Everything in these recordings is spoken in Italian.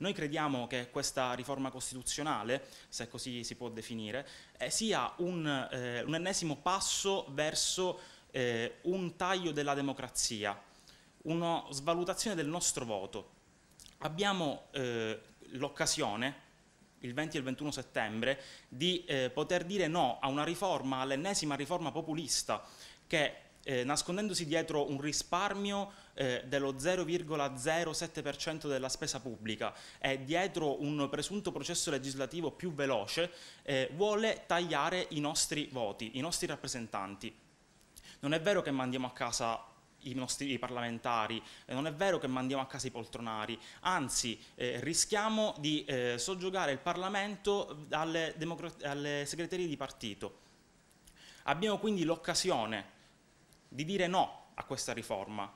Noi crediamo che questa riforma costituzionale, se così si può definire, eh, sia un, eh, un, ennesimo passo verso eh, un taglio della democrazia, una svalutazione del nostro voto. Abbiamo eh, l'occasione, il 20 e il 21 settembre, di eh, poter dire no a una riforma, all'ennesima riforma populista che, eh, nascondendosi dietro un risparmio eh, dello 0,07% della spesa pubblica e dietro un presunto processo legislativo più veloce eh, vuole tagliare i nostri voti, i nostri rappresentanti. Non è vero che mandiamo a casa i nostri i parlamentari, eh, non è vero che mandiamo a casa i poltronari, anzi eh, rischiamo di eh, soggiogare il Parlamento alle, alle segreterie di partito. Abbiamo quindi l'occasione di dire no a questa riforma,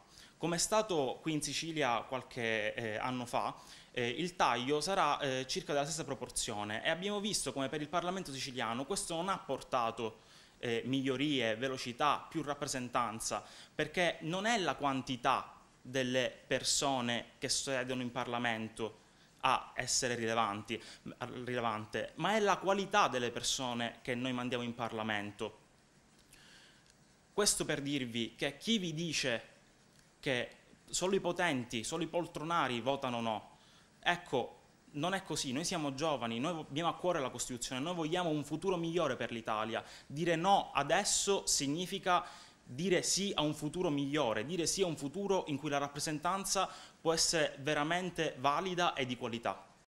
come è stato qui in Sicilia qualche eh, anno fa, eh, il taglio sarà eh, circa della stessa proporzione e abbiamo visto come per il Parlamento siciliano questo non ha portato eh, migliorie, velocità, più rappresentanza, perché non è la quantità delle persone che siedono in Parlamento a essere rilevanti, rilevante, ma è la qualità delle persone che noi mandiamo in Parlamento. Questo per dirvi che chi vi dice che solo i potenti, solo i poltronari votano no. Ecco, non è così, noi siamo giovani, noi abbiamo a cuore la Costituzione, noi vogliamo un futuro migliore per l'Italia. Dire no adesso significa dire sì a un futuro migliore, dire sì a un futuro in cui la rappresentanza può essere veramente valida e di qualità.